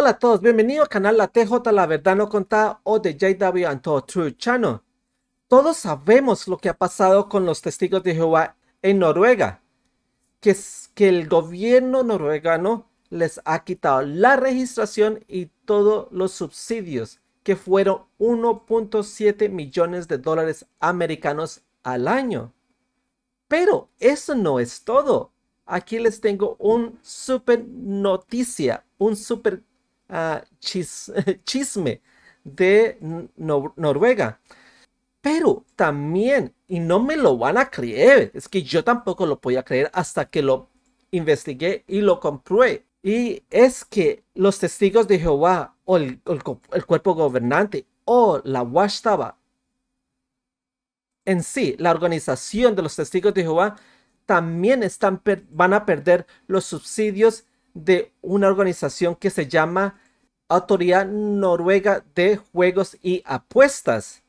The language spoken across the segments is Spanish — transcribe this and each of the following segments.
Hola a todos, bienvenidos al canal La TJ La Verdad No Contada o de JW Anto True Channel. Todos sabemos lo que ha pasado con los testigos de Jehová en Noruega, que, es, que el gobierno noruegano les ha quitado la registración y todos los subsidios, que fueron 1.7 millones de dólares americanos al año. Pero eso no es todo. Aquí les tengo un super noticia, un super chisme de Noruega. Pero también, y no me lo van a creer, es que yo tampoco lo podía creer hasta que lo investigué y lo comprué Y es que los testigos de Jehová o el, cuerpo gobernante o la Washtaba en sí, la organización de los testigos de Jehová, también están van a perder los subsidios de una organización que se llama Autoridad Noruega de Juegos y Apuestas.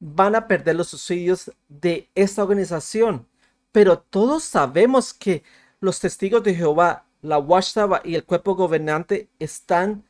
Van a perder los subsidios de esta organización. Pero todos sabemos que los testigos de Jehová, la Washtaba y el cuerpo gobernante están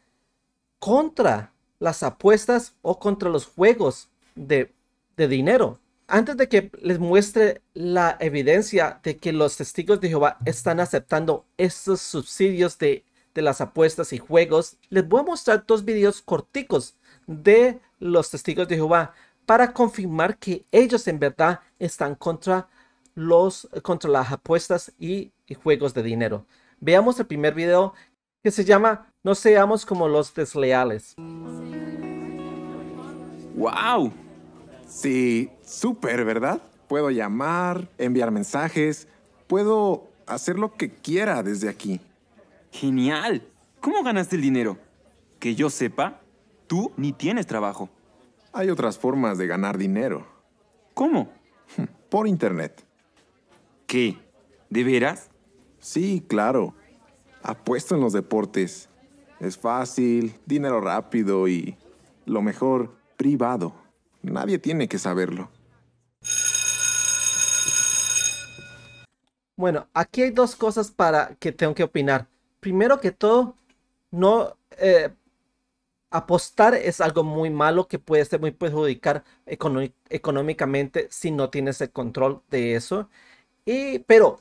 contra las apuestas o contra los juegos de, de dinero antes de que les muestre la evidencia de que los testigos de Jehová están aceptando estos subsidios de, las apuestas y juegos, les voy a mostrar dos videos corticos de los testigos de Jehová para confirmar que ellos en verdad están contra, los, contra las apuestas y, y juegos de dinero. Veamos el primer video que se llama No seamos como los desleales. ¡Wow! Sí, súper, ¿verdad? Puedo llamar, enviar mensajes, puedo hacer lo que quiera desde aquí. Genial. ¿Cómo ganaste el dinero? Que yo sepa, tú ni tienes trabajo. Hay otras formas de ganar dinero. ¿Cómo? Hm, por internet. ¿Qué? ¿De veras? Sí, claro. Apuesto en los deportes. Es fácil, dinero rápido y, lo mejor, privado. Nadie tiene que saberlo. Bueno, aquí hay dos cosas para que tengo que opinar. Primero que todo, no eh, apostar es algo muy malo que puede ser muy perjudicar económicamente si no tienes el control de eso. Y, pero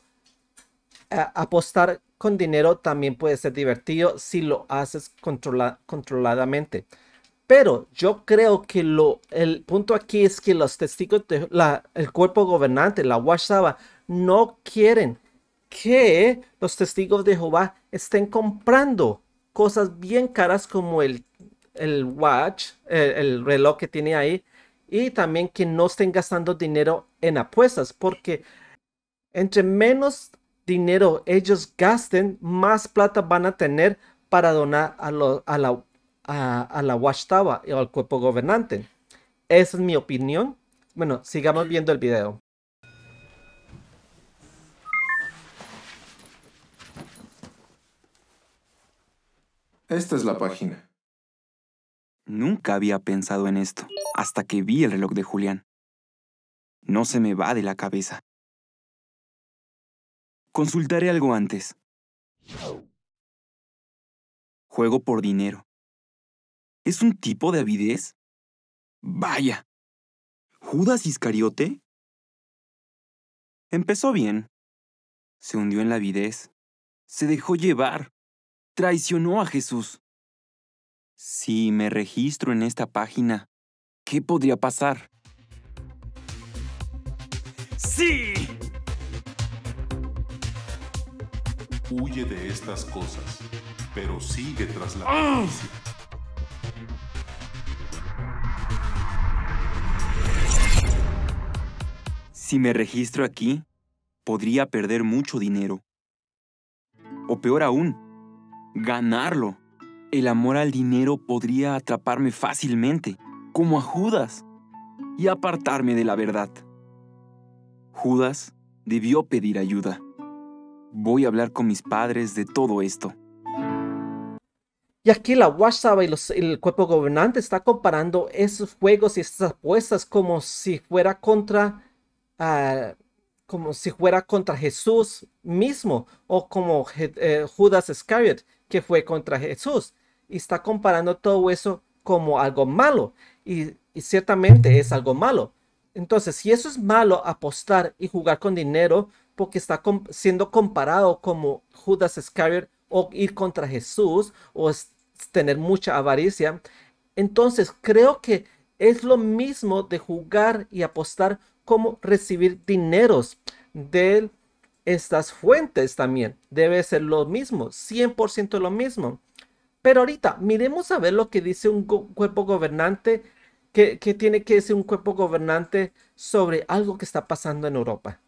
apostar con dinero también puede ser divertido si lo haces controladamente. Pero yo creo que lo, el punto aquí es que los testigos, de la, el cuerpo gobernante, la WhatsApp, no quieren que los testigos de Jehová estén comprando cosas bien caras como el, el watch, el, reloj que tiene ahí, y también que no estén gastando dinero en apuestas, porque entre menos dinero ellos gasten, más plata van a tener para donar a, lo, a la a, la Washtaba o al cuerpo gobernante. Esa es mi opinión. Bueno, sigamos viendo el video. Esta es la página. Nunca había pensado en esto, hasta que vi el reloj de Julián. No se me va de la cabeza. Consultaré algo antes. Juego por dinero. ¿Es un tipo de avidez? Vaya. ¿Judas Iscariote? Empezó bien. Se hundió en la avidez. Se dejó llevar. Traicionó a Jesús. Si me registro en esta página, ¿qué podría pasar? ¡Sí! Huye de estas cosas, pero sigue tras la ¡Ah! Si me registro aquí, podría perder mucho dinero. O peor aún, ganarlo. El amor al dinero podría atraparme fácilmente, como a Judas, y apartarme de la verdad. Judas debió pedir ayuda. Voy a hablar con mis padres de todo esto. Y aquí la WhatsApp y el cuerpo gobernante está comparando esos juegos y estas apuestas como si fuera contra como si fuera contra Jesús mismo o como eh, Judas Iscariot que fue contra Jesús. Y está comparando todo eso como algo malo. Y, ciertamente es algo malo. Entonces, si eso es malo, apostar y jugar con dinero, porque está siendo comparado como Judas Iscariot o ir contra Jesús o tener mucha avaricia, entonces creo que es lo mismo de jugar y apostar Cómo recibir dineros de estas fuentes también. Debe ser lo mismo, 100% lo mismo. Pero ahorita, miremos a ver lo que dice un cuerpo gobernante, que, tiene que decir un cuerpo gobernante sobre algo que está pasando en Europa,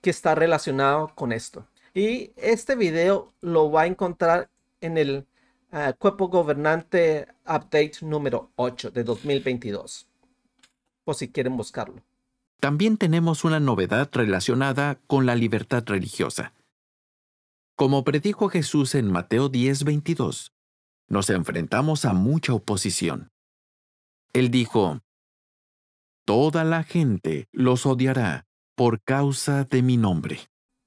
que está relacionado con esto. Y este video lo va a encontrar en el ah, cuerpo gobernante update número 8 de 2022, por si quieren buscarlo también tenemos una novedad relacionada con la libertad religiosa. Como predijo Jesús en Mateo 10:22, nos enfrentamos a mucha oposición. Él dijo, Toda la gente los odiará por causa de mi nombre.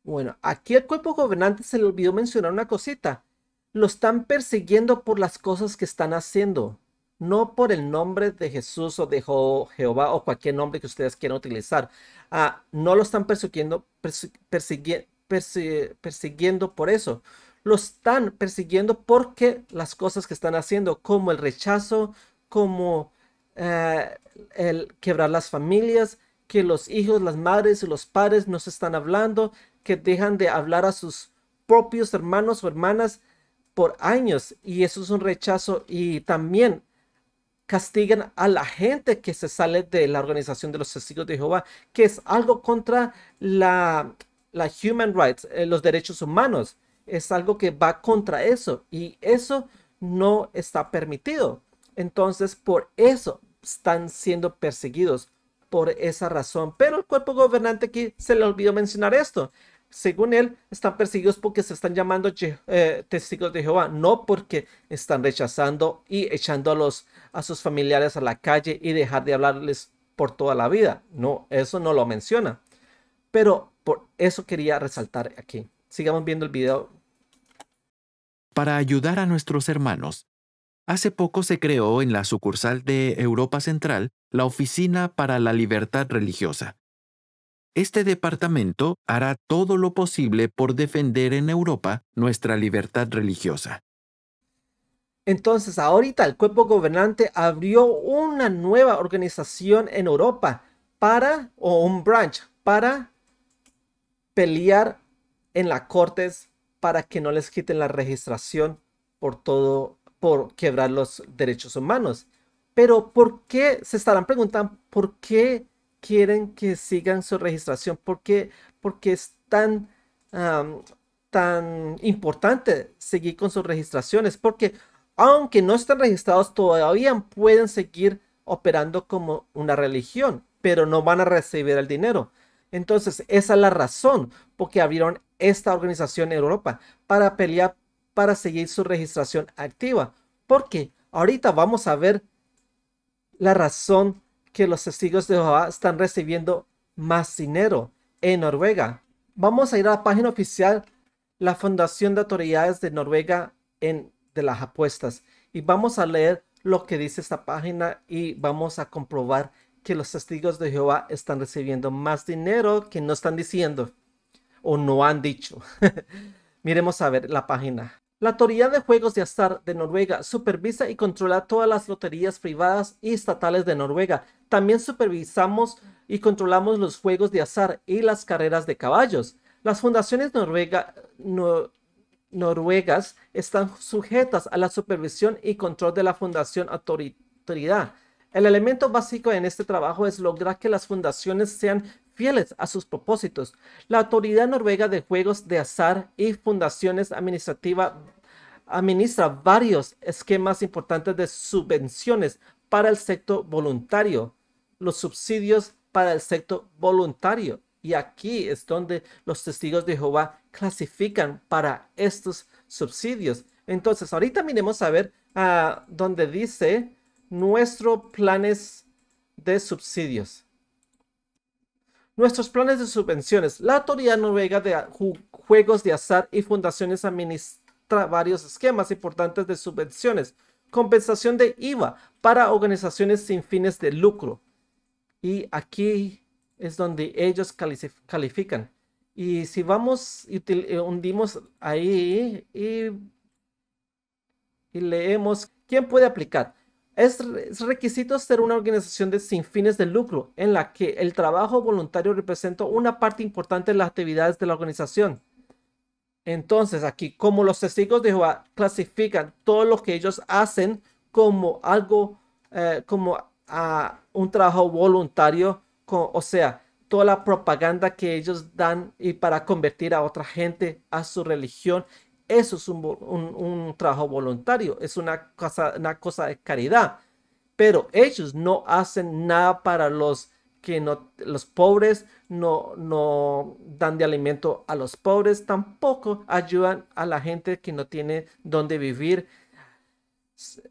Bueno, aquí el cuerpo gobernante se le olvidó mencionar una cosita. Lo están persiguiendo por las cosas que están haciendo no por el nombre de Jesús o de Jehová o cualquier nombre que ustedes quieran utilizar. Ah, no lo están persiguiendo, persiguiendo, por eso. Lo están persiguiendo porque las cosas que están haciendo, como el rechazo, como eh, el quebrar las familias, que los hijos, las madres y los padres no se están hablando, que dejan de hablar a sus propios hermanos o hermanas por años y eso es un rechazo y también castigan a la gente que se sale de la organización de los testigos de Jehová, que es algo contra la, la human rights, eh, los derechos humanos. Es algo que va contra eso y eso no está permitido. Entonces, por eso están siendo perseguidos, por esa razón. Pero el cuerpo gobernante aquí se le olvidó mencionar esto. Según él, están perseguidos porque se están llamando eh, testigos de Jehová, no porque están rechazando y echando a los a sus familiares a la calle y dejar de hablarles por toda la vida. No, eso no lo menciona. Pero por eso quería resaltar aquí. Sigamos viendo el video. Para ayudar a nuestros hermanos, hace poco se creó en la sucursal de Europa Central la Oficina para la Libertad Religiosa. Este departamento hará todo lo posible por defender en Europa nuestra libertad religiosa. Entonces, ahorita el cuerpo gobernante abrió una nueva organización en Europa para, o un branch, para pelear en las cortes para que no les quiten la registración por todo, por quebrar los derechos humanos. Pero ¿por qué se estarán preguntando por qué quieren que sigan su registración? ¿Por qué, porque es tan, tan importante seguir con sus registraciones? Porque aunque no están registrados todavía, pueden seguir operando como una religión, pero no van a recibir el dinero. Entonces, esa es la razón por que abrieron esta organización en Europa, para pelear, para seguir su registración activa. Porque ahorita vamos a ver la razón que los testigos de Jehová están recibiendo más dinero en Noruega. Vamos a ir a la página oficial, la Fundación de Autoridades de Noruega en de las apuestas. Y vamos a leer lo que dice esta página y vamos a comprobar que los testigos de Jehová están recibiendo más dinero que no están diciendo o no han dicho. Miremos a ver la página. La Autoridad de Juegos de Azar de Noruega supervisa y controla todas las loterías privadas y estatales de Noruega. También supervisamos y controlamos los juegos de azar y las carreras de caballos. Las fundaciones noruega, no, noruegas están sujetas a la supervisión y control de la Fundación Autoridad. El elemento básico en este trabajo es lograr que las fundaciones sean fieles a sus propósitos. La Autoridad Noruega de Juegos de Azar y Fundaciones Administrativas administra varios esquemas importantes de subvenciones para el sector voluntario, los subsidios para el sector voluntario. Y aquí es donde los testigos de Jehová clasifican para estos subsidios. Entonces, ahorita miremos a ver a ah, donde dice nuestros planes de subsidios. Nuestros planes de subvenciones. La autoridad noruega de juegos de azar y fundaciones administra varios esquemas importantes de subvenciones. Compensación de IVA para organizaciones sin fines de lucro. Y aquí es donde ellos califican. Y si vamos y eh, hundimos ahí y, leemos, ¿quién puede aplicar? Es, requisito ser una organización de, sin fines de lucro en la que el trabajo voluntario representa una parte importante de las actividades de la organización. Entonces aquí, como los testigos de Jehová clasifican todo lo que ellos hacen como algo, eh, como ah, un trabajo voluntario, o sea, toda la propaganda que ellos dan y para convertir a otra gente a su religión. Eso es un, trabajo voluntario, es una cosa, una cosa de caridad. Pero ellos no hacen nada para los que no, los pobres no, no dan de alimento a los pobres, tampoco ayudan a la gente que no tiene donde vivir.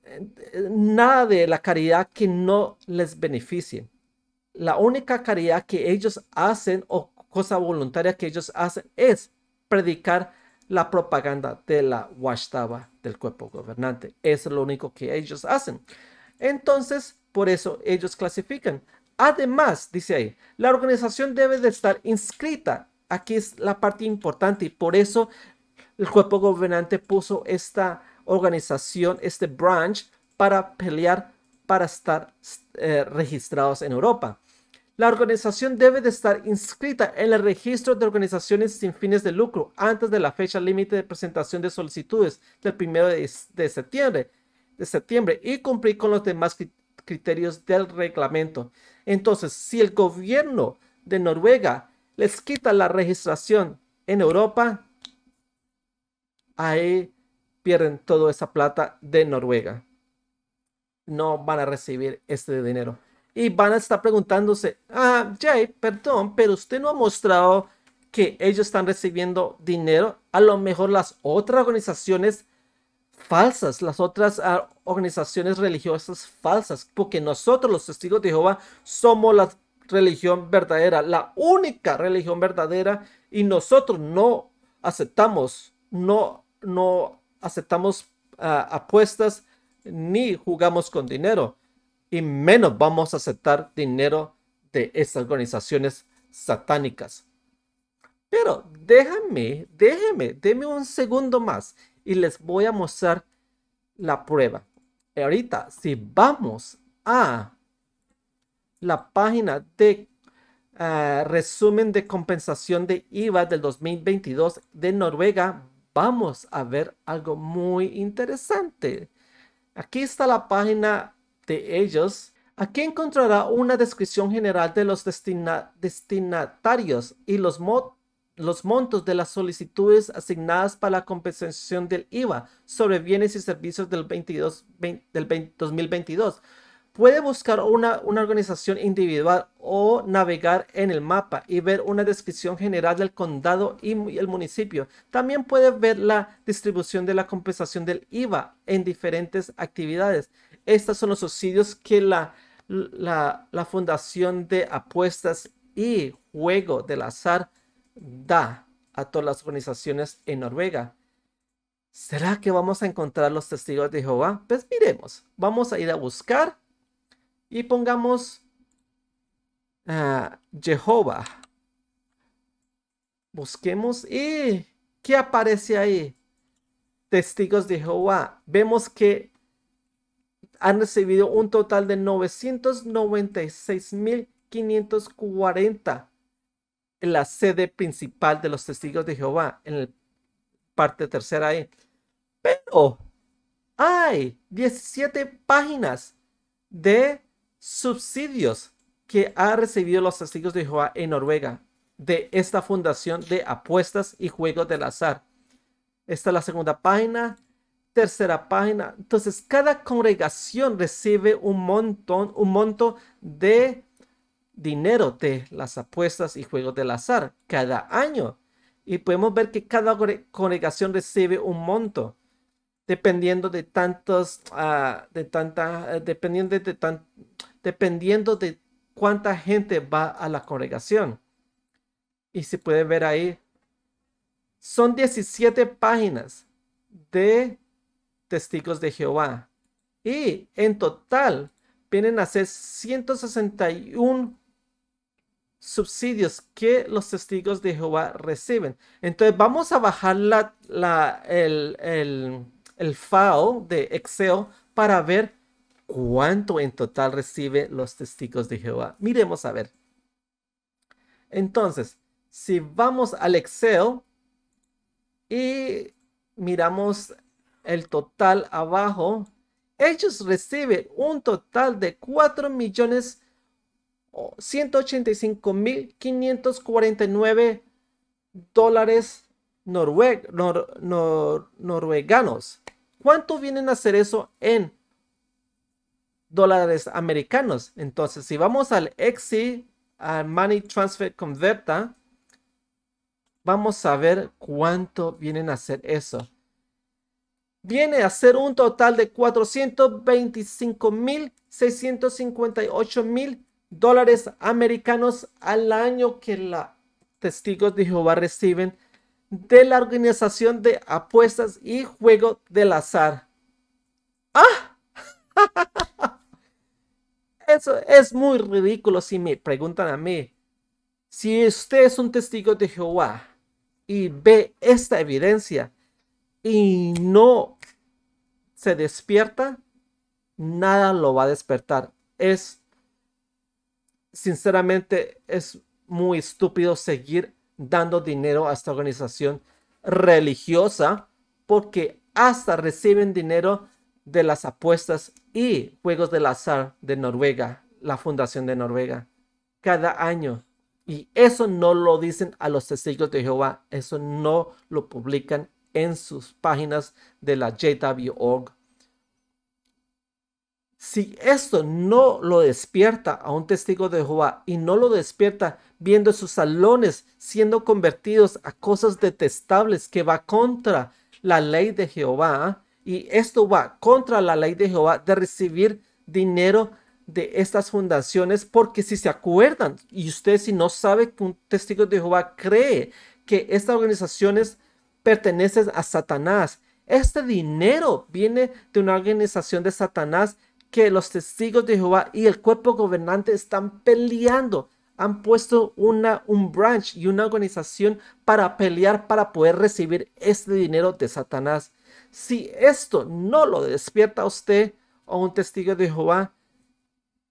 Eh, nada de la caridad que no les beneficie la única caridad que ellos hacen o cosa voluntaria que ellos hacen es predicar la propaganda de la Washtaba del cuerpo gobernante. es lo único que ellos hacen. Entonces, por eso ellos clasifican. Además, dice ahí, la organización debe de estar inscrita. Aquí es la parte importante y por eso el cuerpo gobernante puso esta organización, este branch, para pelear, para estar eh, registrados en Europa. La organización debe de estar inscrita en el registro de organizaciones sin fines de lucro antes de la fecha límite de presentación de solicitudes del 1 de, septiembre, de septiembre y cumplir con los demás criterios del reglamento. Entonces, si el gobierno de Noruega les quita la registración en Europa, ahí pierden toda esa plata de Noruega. No van a recibir este dinero y van a estar preguntándose, ah, Jay, perdón, pero usted no ha mostrado que ellos están recibiendo dinero. A lo mejor las otras organizaciones falsas, las otras ah, organizaciones religiosas falsas, porque nosotros los testigos de Jehová somos la religión verdadera, la única religión verdadera, y nosotros no aceptamos, no, no aceptamos ah, apuestas ni jugamos con dinero y menos vamos a aceptar dinero de estas organizaciones satánicas. Pero déjame, déjeme, déme un segundo más y les voy a mostrar la prueba. Ahorita, si vamos a la página de eh, resumen de compensación de IVA del 2022 de Noruega, vamos a ver algo muy interesante. Aquí está la página de ellos, aquí encontrará una descripción general de los destinatarios y los, montos de las solicitudes asignadas para la compensación del IVA sobre bienes y servicios del, 2022 puede buscar una, organización individual o navegar en el mapa y ver una descripción general del condado y el municipio. También puede ver la distribución de la compensación del IVA en diferentes actividades. Estos son los subsidios que la, la, la Fundación de Apuestas y Juego del Azar da a todas las organizaciones en Noruega. ¿Será que vamos a encontrar los testigos de Jehová? Pues miremos, vamos a ir a buscar y pongamos a ah, Jehová. Busquemos y ¿qué aparece ahí? Testigos de Jehová. Vemos que han recibido un total de 996.540 en la sede principal de los testigos de Jehová, en la parte tercera ahí. Pero hay 17 páginas de subsidios que ha recibido los testigos de Jehová en Noruega de esta fundación de apuestas y juegos del azar. Esta es la segunda página, tercera página. Entonces, cada congregación recibe un montón, un monto de dinero de las apuestas y juegos del azar cada año. Y podemos ver que cada congregación recibe un monto dependiendo de tantos, ah, de tanta, eh, dependiendo de, de dependiendo de cuánta gente va a la congregación. Y se puede ver ahí, son 17 páginas de testigos de Jehová. Y en total vienen a ser 161 subsidios que los testigos de Jehová reciben. Entonces vamos a bajar la, el, el, el de Excel para ver ¿Cuánto en total recibe los testigos de Jehová? Miremos a ver. Entonces, si vamos al Excel y miramos el total abajo, ellos reciben un total de 4 millones dólares norueganos. ¿Cuánto vienen a hacer eso en dólares americanos. Entonces, si vamos al EXI, al Money Transfer Converta, vamos a ver cuánto vienen a hacer eso. Viene a ser un total de 425.658.000 mil dólares americanos al año que la testigos de Jehová reciben de la organización de apuestas y juego del azar. ¡Ah! es muy ridículo si me preguntan a mí. Si usted es un testigo de Jehová y ve esta evidencia y no se despierta, nada lo va a despertar. Es, sinceramente, es muy estúpido seguir dando dinero a esta organización religiosa porque hasta reciben dinero de las apuestas y juegos del azar de Noruega, la Fundación de Noruega, cada año. Y eso no lo dicen a los testigos de Jehová, eso no lo publican en sus páginas de la JW.org. Si esto no lo despierta a un testigo de Jehová y no lo despierta viendo sus salones siendo convertidos a cosas detestables que va contra la ley de Jehová, y esto va contra la ley de Jehová de recibir dinero de estas fundaciones, porque si se acuerdan, y usted si no sabe que un testigo de Jehová cree que estas organizaciones pertenecen a Satanás, este dinero viene de una organización de Satanás que los testigos de Jehová y el cuerpo gobernante están peleando. Han puesto una, un branch y una organización para pelear para poder recibir este dinero de Satanás. Si esto no lo despierta a usted o un testigo de Jehová,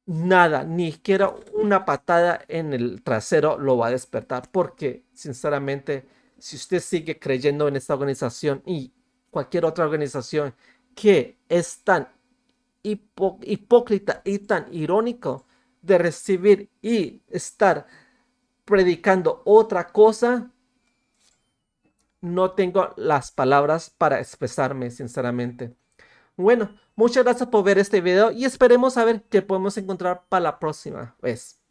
nada, ni siquiera una patada en el trasero lo va a despertar. Porque, sinceramente, si usted sigue creyendo en esta organización y cualquier otra organización que es tan hipócrita y tan irónico de recibir y estar predicando otra cosa, no tengo las palabras para expresarme, sinceramente. Bueno, muchas gracias por ver este video y esperemos a ver qué podemos encontrar para la próxima vez.